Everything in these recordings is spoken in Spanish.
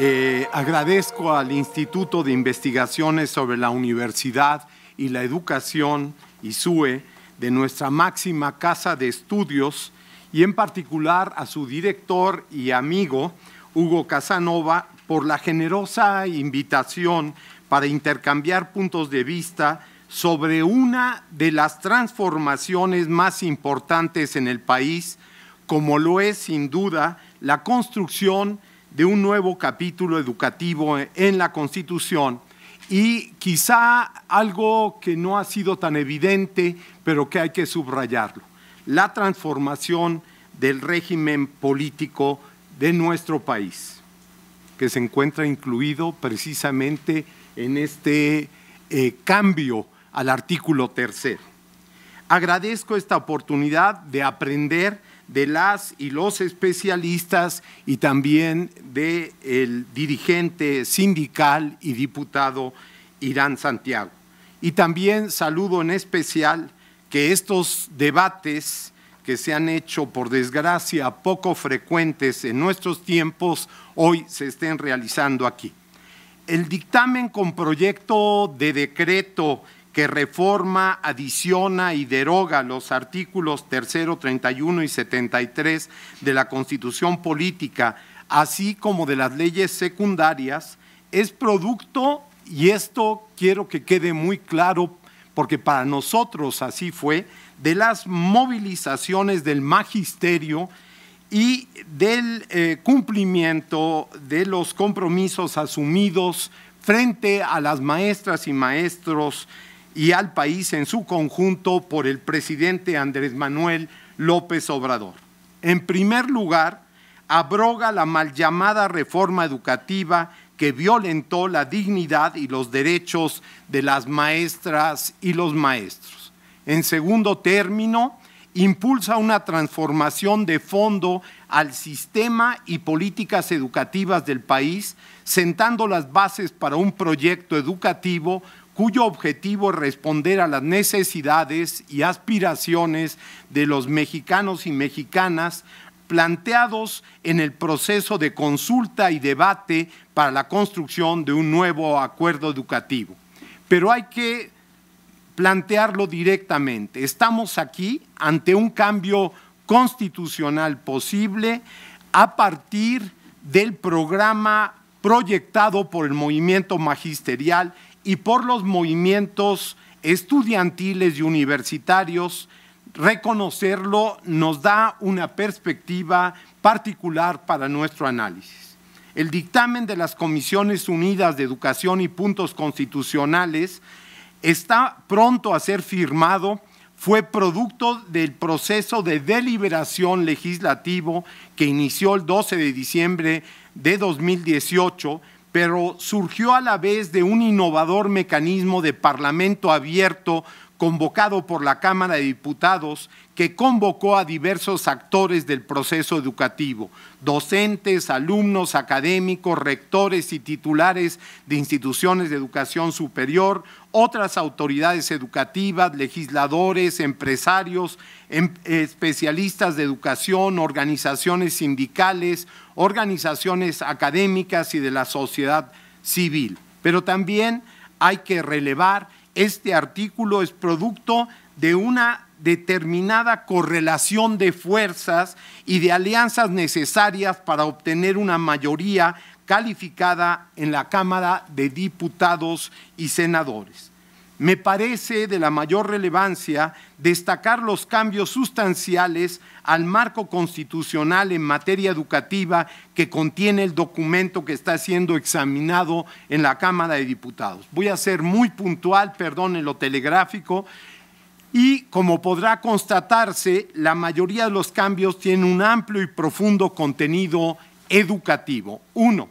Eh, agradezco al Instituto de Investigaciones sobre la Universidad y la Educación, ISUE, de nuestra máxima casa de estudios y en particular a su director y amigo, Hugo Casanova, por la generosa invitación para intercambiar puntos de vista sobre una de las transformaciones más importantes en el país, como lo es sin duda la construcción de un nuevo capítulo educativo en la Constitución y quizá algo que no ha sido tan evidente, pero que hay que subrayarlo, la transformación del régimen político de nuestro país, que se encuentra incluido precisamente en este eh, cambio al artículo tercero. Agradezco esta oportunidad de aprender de las y los especialistas y también del el dirigente sindical y diputado Irán Santiago. Y también saludo en especial que estos debates que se han hecho, por desgracia, poco frecuentes en nuestros tiempos, hoy se estén realizando aquí. El dictamen con proyecto de decreto que reforma, adiciona y deroga los artículos tercero, 31 y 73 de la Constitución Política, así como de las leyes secundarias, es producto, y esto quiero que quede muy claro, porque para nosotros así fue, de las movilizaciones del magisterio y del eh, cumplimiento de los compromisos asumidos frente a las maestras y maestros y al país en su conjunto por el presidente Andrés Manuel López Obrador. En primer lugar, abroga la mal llamada reforma educativa que violentó la dignidad y los derechos de las maestras y los maestros. En segundo término, impulsa una transformación de fondo al sistema y políticas educativas del país, sentando las bases para un proyecto educativo cuyo objetivo es responder a las necesidades y aspiraciones de los mexicanos y mexicanas planteados en el proceso de consulta y debate para la construcción de un nuevo acuerdo educativo. Pero hay que plantearlo directamente. Estamos aquí ante un cambio constitucional posible a partir del programa proyectado por el movimiento magisterial y por los movimientos estudiantiles y universitarios, reconocerlo nos da una perspectiva particular para nuestro análisis. El dictamen de las Comisiones Unidas de Educación y Puntos Constitucionales está pronto a ser firmado, fue producto del proceso de deliberación legislativo que inició el 12 de diciembre de 2018 pero surgió a la vez de un innovador mecanismo de parlamento abierto convocado por la Cámara de Diputados, que convocó a diversos actores del proceso educativo, docentes, alumnos, académicos, rectores y titulares de instituciones de educación superior, otras autoridades educativas, legisladores, empresarios, em, especialistas de educación, organizaciones sindicales, organizaciones académicas y de la sociedad civil. Pero también hay que relevar este artículo es producto de una determinada correlación de fuerzas y de alianzas necesarias para obtener una mayoría calificada en la Cámara de Diputados y Senadores me parece de la mayor relevancia destacar los cambios sustanciales al marco constitucional en materia educativa que contiene el documento que está siendo examinado en la Cámara de Diputados. Voy a ser muy puntual, perdón en lo telegráfico, y como podrá constatarse, la mayoría de los cambios tienen un amplio y profundo contenido educativo. Uno,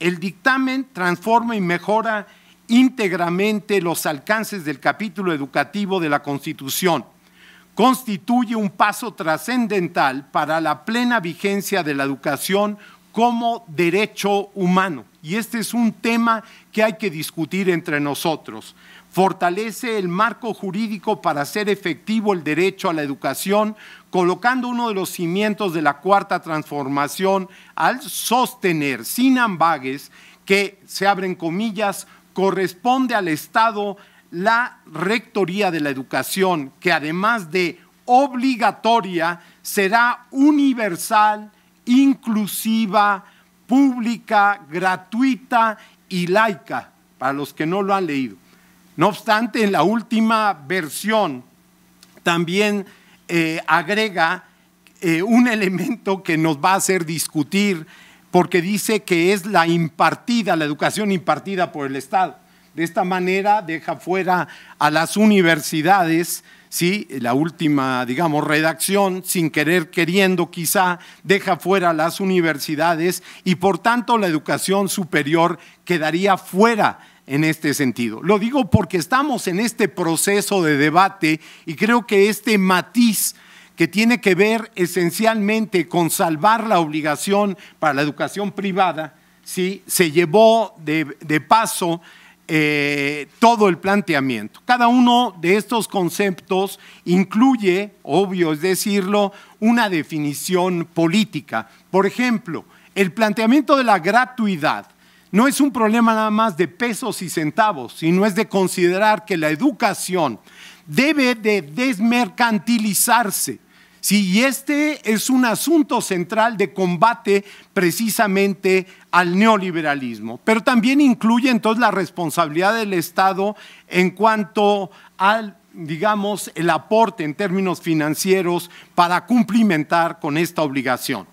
el dictamen transforma y mejora íntegramente los alcances del capítulo educativo de la Constitución. Constituye un paso trascendental para la plena vigencia de la educación como derecho humano. Y este es un tema que hay que discutir entre nosotros. Fortalece el marco jurídico para hacer efectivo el derecho a la educación, colocando uno de los cimientos de la cuarta transformación al sostener sin ambagues que se abren comillas corresponde al Estado la Rectoría de la Educación, que además de obligatoria, será universal, inclusiva, pública, gratuita y laica, para los que no lo han leído. No obstante, en la última versión también eh, agrega eh, un elemento que nos va a hacer discutir porque dice que es la impartida, la educación impartida por el Estado. De esta manera deja fuera a las universidades, ¿sí? la última, digamos, redacción, sin querer queriendo quizá, deja fuera a las universidades y por tanto la educación superior quedaría fuera en este sentido. Lo digo porque estamos en este proceso de debate y creo que este matiz que tiene que ver esencialmente con salvar la obligación para la educación privada, ¿sí? se llevó de, paso eh, todo el planteamiento. Cada uno de estos conceptos incluye, obvio es decirlo, una definición política. Por ejemplo, el planteamiento de la gratuidad no es un problema nada más de pesos y centavos, sino es de considerar que la educación debe de desmercantilizarse Sí, y este es un asunto central de combate precisamente al neoliberalismo, pero también incluye entonces la responsabilidad del Estado en cuanto al digamos, el aporte en términos financieros para cumplimentar con esta obligación.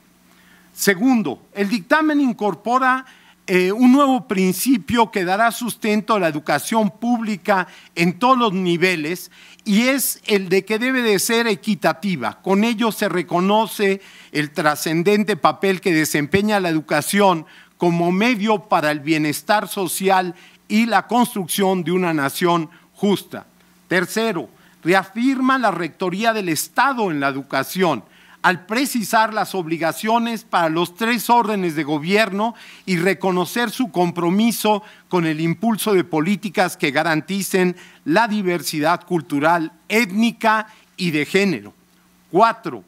Segundo, el dictamen incorpora eh, un nuevo principio que dará sustento a la educación pública en todos los niveles y es el de que debe de ser equitativa. Con ello se reconoce el trascendente papel que desempeña la educación como medio para el bienestar social y la construcción de una nación justa. Tercero, reafirma la rectoría del Estado en la educación al precisar las obligaciones para los tres órdenes de gobierno y reconocer su compromiso con el impulso de políticas que garanticen la diversidad cultural, étnica y de género. Cuatro,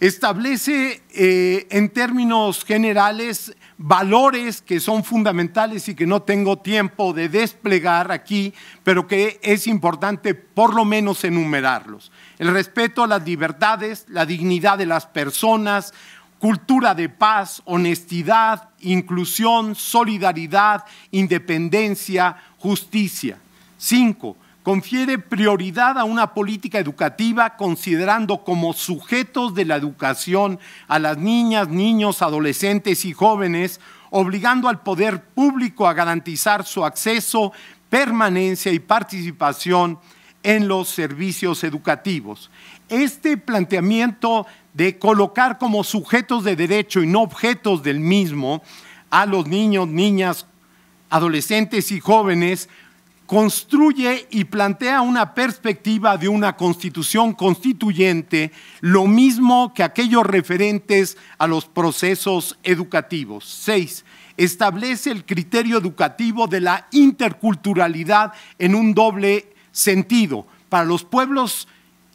establece eh, en términos generales valores que son fundamentales y que no tengo tiempo de desplegar aquí, pero que es importante por lo menos enumerarlos. El respeto a las libertades, la dignidad de las personas, cultura de paz, honestidad, inclusión, solidaridad, independencia, justicia. Cinco, confiere prioridad a una política educativa considerando como sujetos de la educación a las niñas, niños, adolescentes y jóvenes, obligando al poder público a garantizar su acceso, permanencia y participación en los servicios educativos. Este planteamiento de colocar como sujetos de derecho y no objetos del mismo a los niños, niñas, adolescentes y jóvenes construye y plantea una perspectiva de una constitución constituyente, lo mismo que aquellos referentes a los procesos educativos. Seis, establece el criterio educativo de la interculturalidad en un doble sentido. Para los pueblos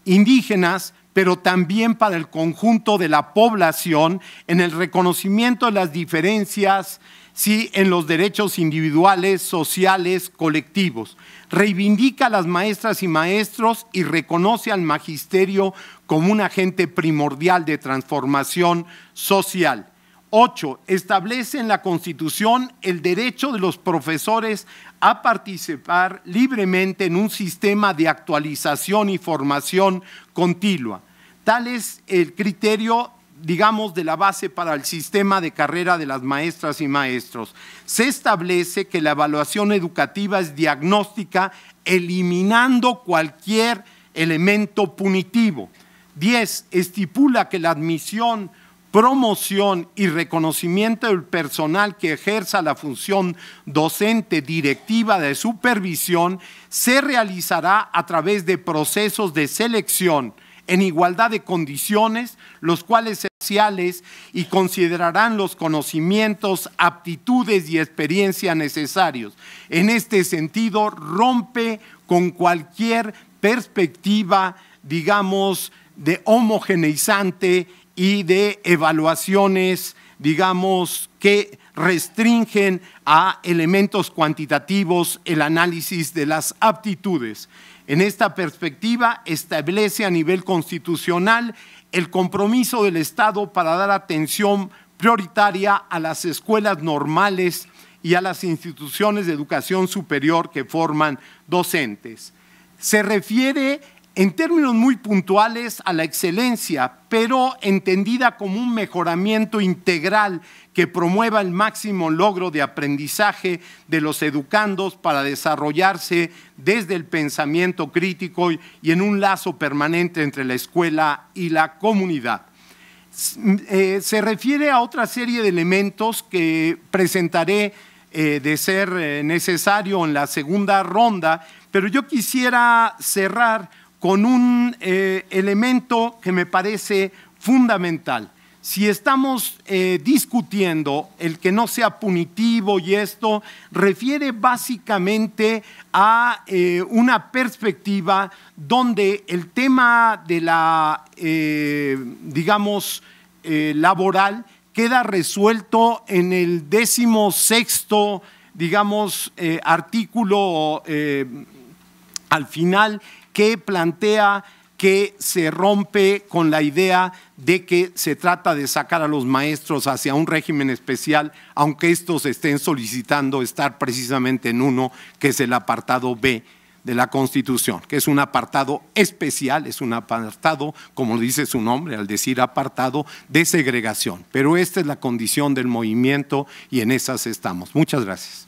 indígenas, pero también para el conjunto de la población en el reconocimiento de las diferencias sí, en los derechos individuales, sociales, colectivos. Reivindica a las maestras y maestros y reconoce al magisterio como un agente primordial de transformación social. 8. Establece en la Constitución el derecho de los profesores a participar libremente en un sistema de actualización y formación continua. Tal es el criterio digamos, de la base para el sistema de carrera de las maestras y maestros. Se establece que la evaluación educativa es diagnóstica, eliminando cualquier elemento punitivo. 10. Estipula que la admisión promoción y reconocimiento del personal que ejerza la función docente directiva de supervisión se realizará a través de procesos de selección en igualdad de condiciones, los cuales esenciales y considerarán los conocimientos, aptitudes y experiencia necesarios. En este sentido, rompe con cualquier perspectiva, digamos, de homogeneizante y de evaluaciones, digamos, que restringen a elementos cuantitativos el análisis de las aptitudes. En esta perspectiva, establece a nivel constitucional el compromiso del Estado para dar atención prioritaria a las escuelas normales y a las instituciones de educación superior que forman docentes. Se refiere en términos muy puntuales a la excelencia, pero entendida como un mejoramiento integral que promueva el máximo logro de aprendizaje de los educandos para desarrollarse desde el pensamiento crítico y en un lazo permanente entre la escuela y la comunidad. Mm, eh, se refiere a otra serie de elementos que presentaré eh, de ser eh, necesario en la segunda ronda, pero yo quisiera cerrar con un eh, elemento que me parece fundamental. Si estamos eh, discutiendo el que no sea punitivo y esto, refiere básicamente a eh, una perspectiva donde el tema de la, digamos, laboral queda resuelto en el décimo sexto, digamos, artículo al final que plantea que se rompe con la idea de que se trata de sacar a los maestros hacia un régimen especial, aunque estos estén solicitando estar precisamente en uno, que es el apartado B de la Constitución, que es un apartado especial, es un apartado, como dice su nombre al decir apartado, de segregación. Pero esta es la condición del movimiento y en esas estamos. Muchas gracias.